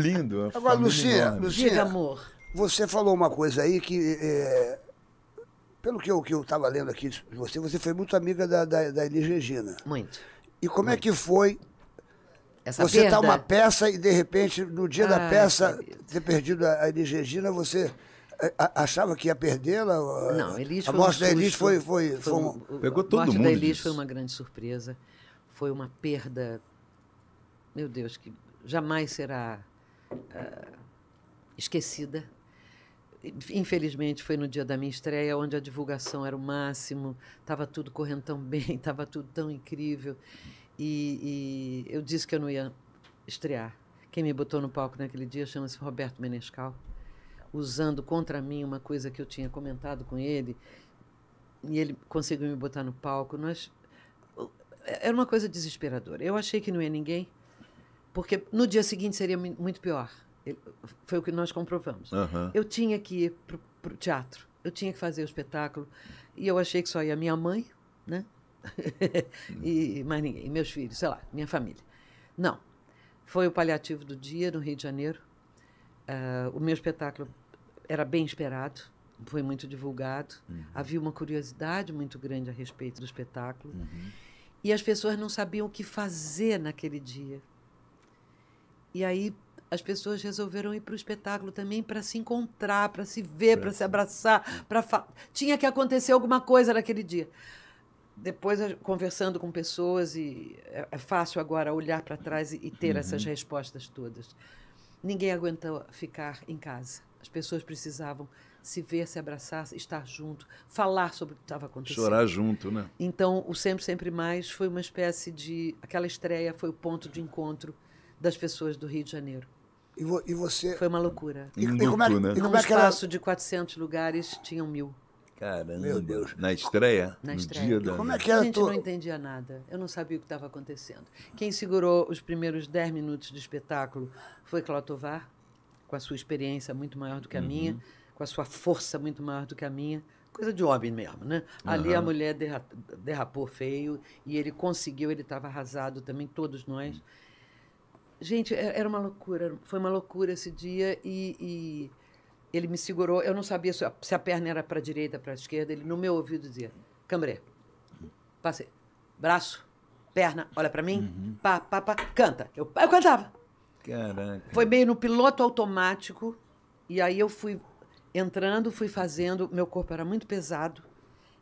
lindo. Agora, Lucia, Lucia, Diga, amor. Você falou uma coisa aí que, é, pelo que eu estava lendo aqui de você, você foi muito amiga da, da, da Elis Regina. Muito. E como é muito. é que foi Essa você tá perda... tá uma peça e, de repente, no dia Ai, da peça, ter perdido a Elis Regina, você é, achava que ia perdê-la? Não, Elis a foi morte um da Elis foi... foi, foi, foi um, pegou todo mundo. A morte mundo da Elis disso. foi uma grande surpresa. Foi uma perda... Meu Deus, que jamais será uh, esquecida. Infelizmente, foi no dia da minha estreia, onde a divulgação era o máximo, estava tudo correndo tão bem, estava tudo tão incrível. E, e eu disse que eu não ia estrear. Quem me botou no palco naquele dia chama-se Roberto Menescal, usando contra mim uma coisa que eu tinha comentado com ele, e ele conseguiu me botar no palco. Nós era uma coisa desesperadora. Eu achei que não ia ninguém. Porque no dia seguinte seria muito pior. Foi o que nós comprovamos. Uhum. Eu tinha que ir para o teatro, eu tinha que fazer o espetáculo. E eu achei que só ia minha mãe, né? e mais ninguém, e meus filhos, sei lá, minha família. Não. Foi o paliativo do dia no Rio de Janeiro. Uh, o meu espetáculo era bem esperado, foi muito divulgado. Uhum. Havia uma curiosidade muito grande a respeito do espetáculo. Uhum. E as pessoas não sabiam o que fazer naquele dia. E aí as pessoas resolveram ir para o espetáculo também para se encontrar, para se ver, para se abraçar, para tinha que acontecer alguma coisa naquele dia. Depois conversando com pessoas e é, é fácil agora olhar para trás e, ter uhum. essas respostas todas. Ninguém aguentou ficar em casa. As pessoas precisavam se ver, se abraçar, estar junto, falar sobre o que estava acontecendo. Chorar junto, né? Então, o Sempre Sempre Mais foi uma espécie de. Aquela estreia foi o ponto de encontro das pessoas do Rio de Janeiro. E, vo, e você. Foi uma loucura. E, no e como é, e como é que é era? de 400 lugares tinham mil. Caramba. Meu Deus. Na estreia? Na estreia. Da... Como é que era a gente não entendia nada. Eu não sabia o que estava acontecendo. Quem segurou os primeiros 10 minutos de espetáculo foi Clotovar, com a sua experiência muito maior do que a uhum. minha, com a sua força muito maior do que a minha. Coisa de homem mesmo, né? Uhum. Ali a mulher derra derrapou feio e ele conseguiu, ele estava arrasado também, todos nós. Uhum Gente, é, era uma loucura. Foi uma loucura esse dia e, e ele me segurou. Eu não sabia se a, se a perna era para a direita, para a esquerda. Ele no meu ouvido dizia: Cambré, passei, braço, perna, olha para mim, uhum. pá, pá, pá, canta. Eu, eu cantava. Caraca. Foi meio no piloto automático e aí eu fui entrando, fui fazendo. Meu corpo era muito pesado,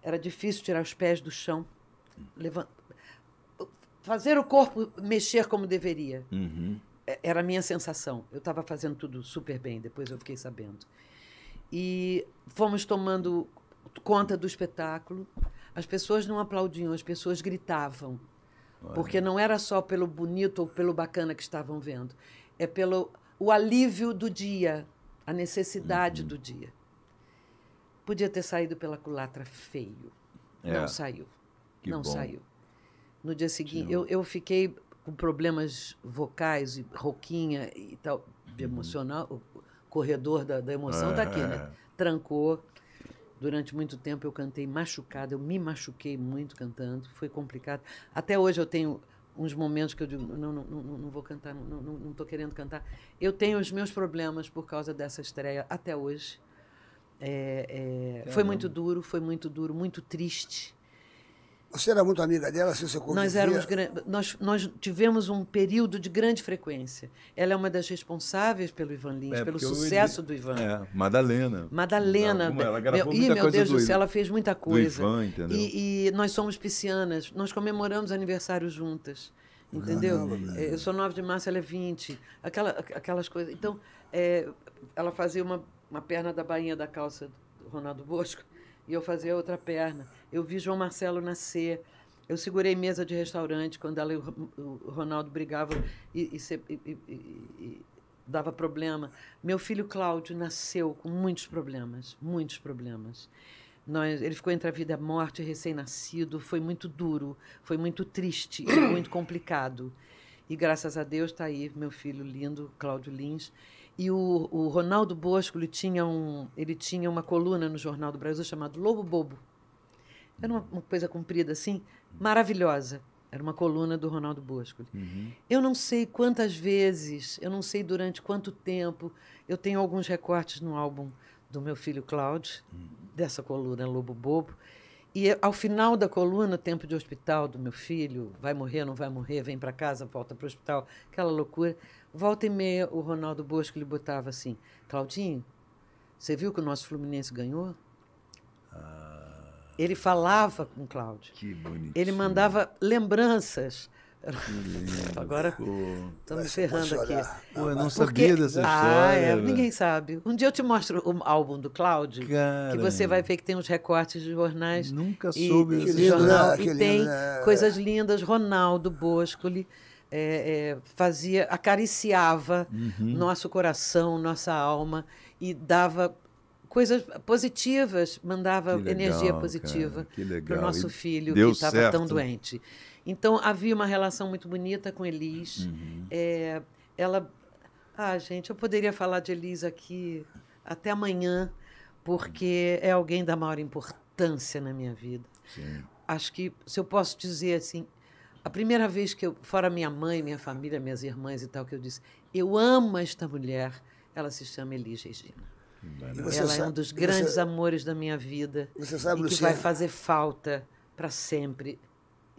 era difícil tirar os pés do chão. Levanta fazer o corpo mexer como deveria. Uhum. É, era a minha sensação. Eu estava fazendo tudo super bem, depois eu fiquei sabendo. E fomos tomando conta do espetáculo. As pessoas não aplaudiam, as pessoas gritavam. Olha. Porque não era só pelo bonito ou pelo bacana que estavam vendo, é pelo o alívio do dia, a necessidade uhum. do dia. Podia ter saído pela culatra feio. É. Não saiu. Que não bom. saiu. No dia seguinte, eu, eu fiquei com problemas vocais e roquinha e tal, uhum. emocional. O corredor da, da emoção está é. aqui, né? É. Trancou. Durante muito tempo eu cantei machucada, eu me machuquei muito cantando, foi complicado. Até hoje eu tenho uns momentos que eu digo, não, não, não, não vou cantar, não estou não, não querendo cantar. Eu tenho os meus problemas por causa dessa estreia até hoje. É, é, foi muito duro, foi muito duro, muito triste. Você era muito amiga dela, se você convivia? Nós, éramos, nós, nós tivemos um período de grande frequência. Ela é uma das responsáveis pelo Ivan Lins, é, pelo sucesso ele... do Ivan. É, Madalena. Madalena. Não, ela gravou meu, muita e, meu Deus do, do céu, ela fez muita coisa. Ivan, entendeu? E, e, nós somos piscianas, nós comemoramos aniversário juntas. Entendeu? Caramba, é, eu sou 9 de março, ela é 20. Aquela, aquelas coisas. Então, é, ela fazia uma, uma perna da bainha da calça do Ronaldo Bosco e eu fazia outra perna. Eu vi João Marcelo nascer. Eu segurei mesa de restaurante quando ela e o Ronaldo brigavam e, e, e, e dava problema. Meu filho Cláudio nasceu com muitos problemas, muitos problemas. Nós, ele ficou entre a vida e a morte, recém-nascido. Foi muito duro, foi muito triste, foi muito complicado. E graças a Deus está aí meu filho lindo, Cláudio Lins. E o, o Ronaldo Bosco ele tinha, um, ele tinha uma coluna no Jornal do Brasil chamado Lobo Bobo. Era uma, uma coisa comprida assim, maravilhosa. Era uma coluna do Ronaldo Bosco. Uhum. Eu não sei quantas vezes, eu não sei durante quanto tempo, eu tenho alguns recortes no álbum do meu filho Cláudio, uhum. dessa coluna Lobo Bobo. E eh, ao final da coluna, tempo de hospital do meu filho, vai morrer, não vai morrer, vem para casa, volta para o hospital, aquela loucura. Volta e meia, o Ronaldo Bosco lhe botava assim: Claudinho, você viu que o nosso Fluminense ganhou? Ah. Ele falava com Cláudio. Que bonitinho. Ele mandava lembranças. Agora estamos ferrando aqui. Pô, eu não Porque... sabia dessa ah, história. Ah, é, ninguém sabe. Um dia eu te mostro o álbum do Cláudio, que você vai ver que tem uns recortes de jornais. Nunca soube e, jornal, ah, e tem né? coisas lindas. Ronaldo Boscoli é, é, fazia, acariciava uhum. nosso coração, nossa alma e dava coisas positivas, mandava legal, energia positiva para o nosso filho que estava tão doente. Então havia uma relação muito bonita com Elis. Uhum. É, ela, ah, gente, eu poderia falar de Elis aqui até amanhã, porque é alguém da maior importância na minha vida. Sim. Acho que se eu posso dizer assim, a primeira vez que eu, fora minha mãe, minha família, minhas irmãs e tal, que eu disse, eu amo esta mulher, ela se chama Elis Regina. Ela sabe, é um dos grandes você, amores da minha vida. Você sabe, e que Lucia, vai fazer falta para sempre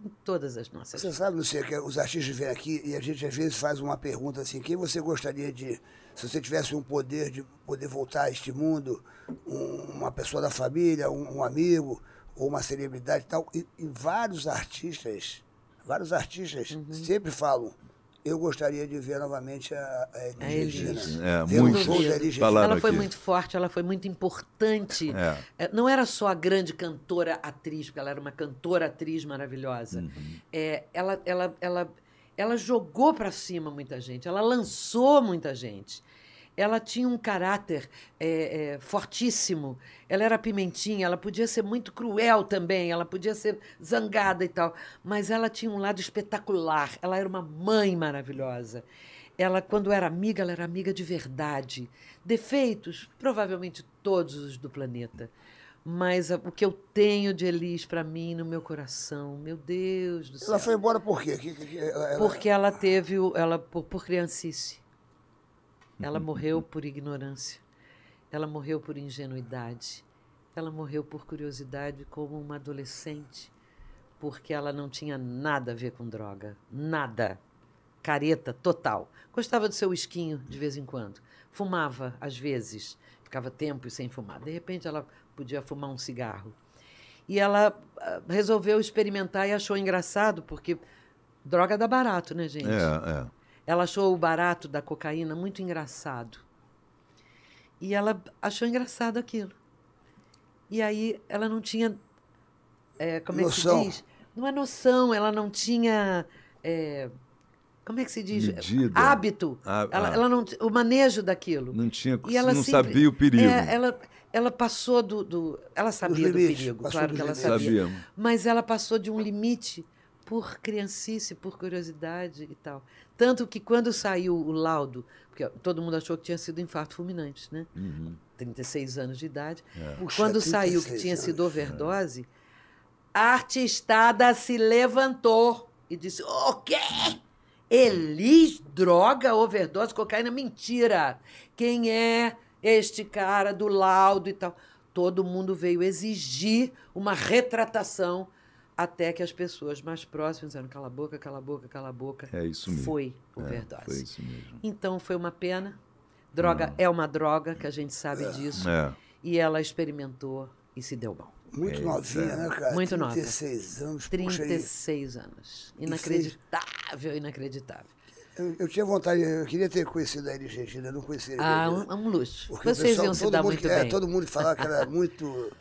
em todas as nossas. Você sabe, Lucia, que os artistas vêm aqui e a gente às vezes faz uma pergunta assim: quem você gostaria de, se você tivesse um poder de poder voltar a este mundo, um, uma pessoa da família, um, um, amigo ou uma celebridade e tal? E, e vários artistas, vários artistas uhum. sempre falam eu gostaria de ver novamente a, a Elis, É, muito show Ela foi muito forte, ela foi muito importante. É. é. Não era só a grande cantora atriz, porque ela era uma cantora atriz maravilhosa. Uhum. É, ela, ela, ela, ela jogou para cima muita gente, ela lançou muita gente ela tinha um caráter é, é, fortíssimo. Ela era pimentinha, ela podia ser muito cruel também, ela podia ser zangada e tal, mas ela tinha um lado espetacular. Ela era uma mãe maravilhosa. Ela, quando era amiga, ela era amiga de verdade. Defeitos, provavelmente todos os do planeta. Mas ah, o que eu tenho de Elis para mim no meu coração, meu Deus do céu. Ela foi embora por quê? Porque ela teve, ela por, por criancice. Ela morreu por ignorância, ela morreu por ingenuidade, ela morreu por curiosidade como uma adolescente, porque ela não tinha nada a ver com droga, nada. Careta total. Gostava do seu esquinho de vez em quando. Fumava, às vezes. Ficava tempo sem fumar. De repente, ela podia fumar um cigarro. E ela ah, resolveu experimentar e achou engraçado, porque droga dá barato, né, gente? É, é. Ela achou o barato da cocaína muito engraçado. E ela achou engraçado aquilo. E aí ela não tinha. É, como é que se diz? Não é noção, ela não tinha. É, como é que se diz? Medida. Hábito. Ah, ela, ah. ela, não, o manejo daquilo. Não tinha, e ela não sempre, sabia o perigo. É, ela, ela passou do, do ela sabia do, limite, do perigo, claro do que limite. ela sabia. Sabíamos. Mas ela passou de um limite por criancice, por curiosidade e tal. Tanto que quando saiu o laudo, porque todo mundo achou que tinha sido infarto fulminante, né? Uhum. 36 anos de idade. É. Puxa, quando saiu que tinha anos, sido overdose, a artistada se levantou e disse: O quê? Elis, droga, overdose, cocaína, mentira. Quem é este cara do laudo e tal? Todo mundo veio exigir uma retratação até que as pessoas mais próximas disseram cala a boca, cala a boca, cala a boca. É isso mesmo. Foi é, overdose. É, foi isso mesmo. Então foi uma pena. Droga hum. é uma droga, que a gente sabe é. disso. É. E ela experimentou e se deu mal. Muito é, novinha, é. né, cara? Muito 36 nova. 36 anos. 36 anos. Inacreditável, inacreditável. Eu, eu, tinha vontade, eu queria ter conhecido a Elis Regina, não conhecia a Ah, um, um luxo. Porque Vocês pessoal, iam se dar muito bem. todo mundo falava que era muito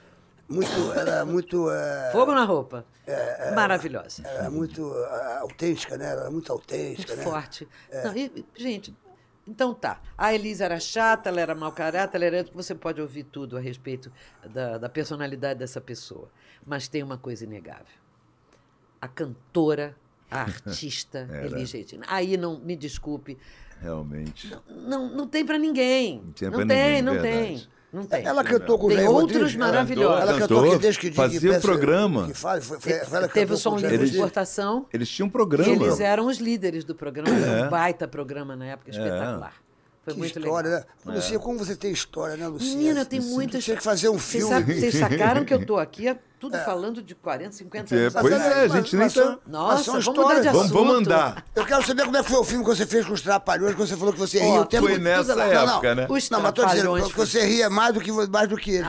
muito, era é muito. É, Fogo na roupa. Eh, eh, é, é, Maravilhosa. Era muito autêntica, né? Era é muito autêntica. Muito né? forte. É. Não, e, gente, então tá. A Elisa era chata, ela era mau caráter, ela era. Você pode ouvir tudo a respeito da, da personalidade dessa pessoa. Mas tem uma coisa inegável: a cantora, a artista Elis Aí não, me desculpe. Realmente. Não, não, não tem para ninguém. Não tem, não tem. Não tem. Não tem. Ela cantou com o Tem outros maravilhosos. Ela cantou, cantou desde que fazia o programa. Que faz, foi, foi, foi, teve o som livre de exportação. Eles tinham um programa. eles eram os líderes do programa. É. um baita programa na época, é. espetacular. É. Foi que muito história, legal. né? Lucia, é. como você tem história, né, Lucia? Menina, tem muitas. Tinha que fazer um filme. Vocês sacaram que eu tô aqui há tudo é. falando de 40, 50 é, anos. É, pois é, a gente nem mas, tá... Nossa, vamos histórias. mudar de assunto. Vamos, mandar. Eu quero saber como é que foi o filme que você fez com os trapalhões, quando você falou que você oh, ria o tempo... Foi nessa época, lá. né? Não, não, né? os não mas tô dizendo, que você ria mais do que, mais do que ele.